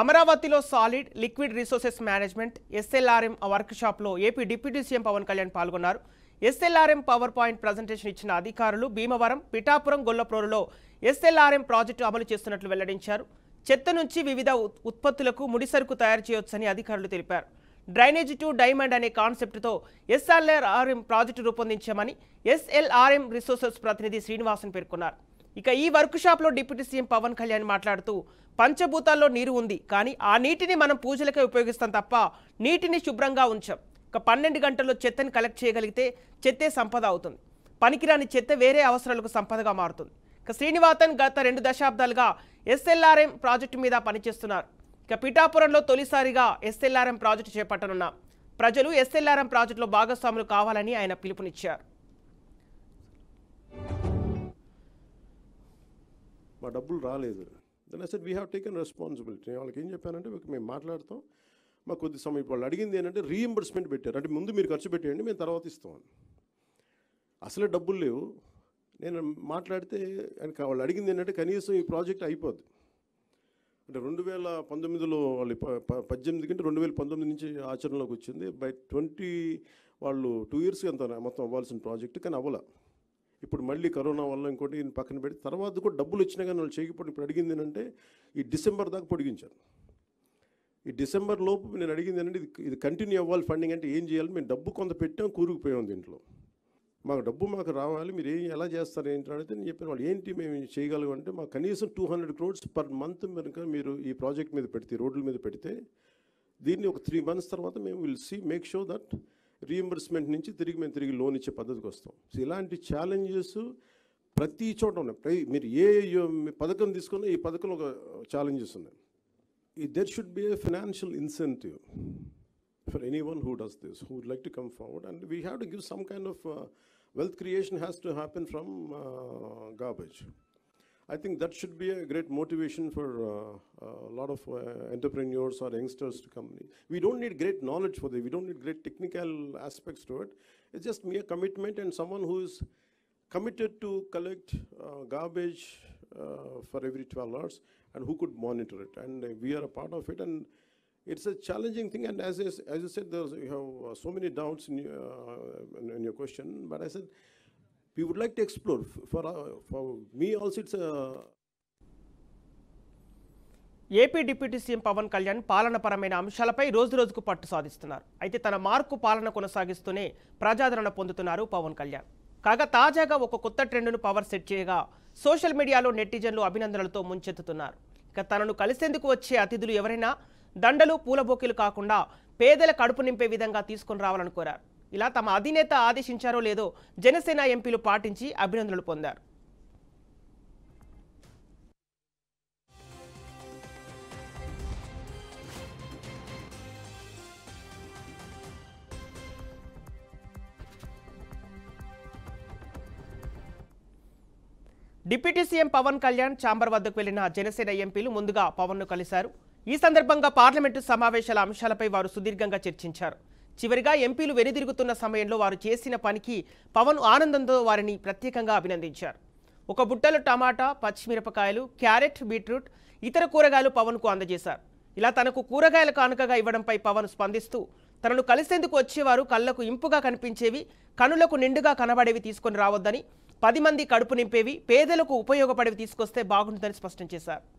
అమరావతిలో solid liquid resources management SLRM work షాప్లో AP deputy CM Pawan Kalyan పాల్గొన్నారు ఎస్ఎల్ఆర్ఎం పవర్ పాయింట్ ప్రజెంటేషన్ ఇచ్చిన అధికారులు భీమవరం పిఠాపురం గొల్లప్రోలులో ఎస్ఎల్ఆర్ఎం ప్రాజెక్టు అమలు చేస్తున్నట్లు వెల్లడించారు చెత్త నుంచి వివిధ ఉత్పత్తులకు ముడిసరుకు తయారు చేయొచ్చని అధికారులు తెలిపారు డ్రైనేజ్ టు డైమండ్ అనే కాన్సెప్ట్తో ఎస్ఎల్ఆర్ఎం ప్రాజెక్టు రూపొందించామని ఎస్ఎల్ఆర్ఎం రిసోర్సెస్ ప్రతినిధి శ్రీనివాసన్ పేర్కొన్నారు ఇక ఈ వర్క్ షాప్లో డిప్యూటీ సీఎం పవన్ కళ్యాణ్ మాట్లాడుతూ పంచభూతాల్లో నీరు ఉంది కానీ ఆ నీటిని మనం పూజలకే ఉపయోగిస్తాం తప్ప నీటిని శుభ్రంగా ఉంచాం ఇక పన్నెండు గంటల్లో చెత్తని కలెక్ట్ చేయగలిగితే చెత్తే సంపద అవుతుంది పనికిరాని చెత్త వేరే అవసరాలకు సంపదగా మారుతుంది ఇక శ్రీనివాసన్ గత రెండు దశాబ్దాలుగా ఎస్ఎల్ఆర్ఎం ప్రాజెక్టు మీద పనిచేస్తున్నారు ఇక పిఠాపురంలో తొలిసారిగా ఎస్ఎల్ఆర్ఎం ప్రాజెక్టు చేపట్టనున్న ప్రజలు ఎస్ఎల్ఆర్ఎం ప్రాజెక్టులో భాగస్వాములు కావాలని ఆయన పిలుపునిచ్చారు మా డబ్బులు రాలేదు then I said we have taken responsibility నేను వాళ్ళకి ఏం చెప్పానంటే మేము మాట్లాడతాం మాకు కొద్ది సమయం వాళ్ళు అడిగింది ఏంటంటే రీఎంబర్స్మెంట్ పెట్టారు అంటే ముందు మీరు ఖర్చు పెట్టేయండి మేము తర్వాత ఇస్తామని అసలే డబ్బులు లేవు నేను మాట్లాడితే వాళ్ళు అడిగింది ఏంటంటే కనీసం ఈ ప్రాజెక్ట్ అయిపోద్ది అంటే రెండు వేల పంతొమ్మిదిలో వాళ్ళు పద్దెనిమిది కంటే రెండు వేల పంతొమ్మిది నుంచి ఆచరణలోకి వచ్చింది బై ట్వంటీ వాళ్ళు టూ ఇయర్స్కి ఎంత మొత్తం అవ్వాల్సిన ప్రాజెక్ట్ కానీ అవ్వలే ఇప్పుడు మళ్ళీ కరోనా వల్ల ఇంకోటి పక్కన పెట్టి తర్వాత కూడా డబ్బులు వచ్చినా కానీ వాళ్ళు చేయకపోతే ఇప్పుడు అడిగింది ఏంటంటే ఈ డిసెంబర్ దాకా పొడిగించాను ఈ డిసెంబర్ లోపు నేను అడిగింది ఏంటంటే ఇది ఇది కంటిన్యూ అవ్వాలి ఫండింగ్ అంటే ఏం చేయాలి మేము డబ్బు కొంత పెట్టాం కూరుకుపోయాం దీంట్లో మాకు డబ్బు మాకు రావాలి మీరు ఏం ఎలా చేస్తారు ఏంటి అడిగితే నేను చెప్పిన వాళ్ళు ఏంటి మేము చేయగలం అంటే మాకు కనీసం two hundred crores per month కనుక మీరు ఈ ప్రాజెక్ట్ మీద పెడితే రోడ్ల మీద పెడితే దీన్ని ఒక త్రీ మంత్స్ తర్వాత మేము will see make sure that reimbursement నుంచి తిరిగి మేము తిరిగి లోన్ ఇచ్చే పద్ధతికి వస్తాం సో ఇలాంటి ఛాలెంజెస్ ప్రతి చోట ఉన్నాయి మీరు ఏ పథకం తీసుకున్నా ఈ పథకంలో ఒక ఛాలెంజెస్ ఉన్నాయి ఈ there should be a financial incentive for anyone who does this who would like to come forward and we have to give some kind of wealth creation has to happen from garbage I think that should be a great motivation for uh, a lot of uh, entrepreneurs or youngsters to come. We don't need great knowledge for that. We don't need great technical aspects to it. It's just mere commitment and someone who is committed to collect uh, garbage uh, for every 12 hours and who could monitor it. And we are a part of it. And it's a challenging thing. And as I, as you said, there's, you have so many doubts in, uh, in, in your question. But I said, we would like to explore. For, uh, for me also, it's uh, a... AP deputy CM Pawan Kalyan పాలనపరమైన అంశాలపై రోజురోజుకు పట్టు సాధిస్తున్నారు అయితే తన mark పాలన కొనసాగిస్తూనే ప్రజాదరణ పొందుతున్నారు పవన్ కళ్యాణ్ కాగా తాజాగా ఒక కొత్త ట్రెండ్ను పవర్ సెట్ చేయగా సోషల్ మీడియాలో నెటిజన్లు అభినందనలతో ముంచెత్తుతున్నారు ఇక తనను కలిసేందుకు వచ్చే అతిథులు ఎవరైనా దండలు పూలబోకిలు కాకుండా పేదల కడుపు నింపే విధంగా తీసుకుని రావాలని కోరారు ఇలా తమ అధినేత ఆదేశించారో లేదో జనసేన ఎంపీలు పాటించి అభినందనలు పొందారు deputy CM Pawan Kalyan chamber వద్దకు వెళ్లిన జనసేన ఎంపీలు ముందుగా పవన్ ను కలిశారు ఈ సందర్భంగా పార్లమెంటు సమావేశాల అంశాలపై వారు సుదీర్ఘంగా చర్చించారు చివరిగా ఎంపీలు వెనుదిరుగుతున్న సమయంలో వారు చేసిన పనికి పవన్ ఆనందంతో వారిని ప్రత్యేకంగా అభినందించారు ఒక బుట్టలో టమాటా పచ్చిమిరపకాయలు క్యారెట్ బీట్రూట్ ఇతర కూరగాయలు పవన్కు అందజేశారు ఇలా తనకు కూరగాయల కానుకగా ఇవ్వడంపై పవన్ స్పందిస్తూ తనను కలిసేందుకు వచ్చేవారు కళ్ళకు ఇంపుగా కనిపించేవి కనులకు నిండుగా కనబడేవి తీసుకొని రావద్దని పది మంది కడుపు నింపేవి పేదలకు ఉపయోగపడేవి తీసుకొస్తే బాగుంటుందని స్పష్టం చేశారు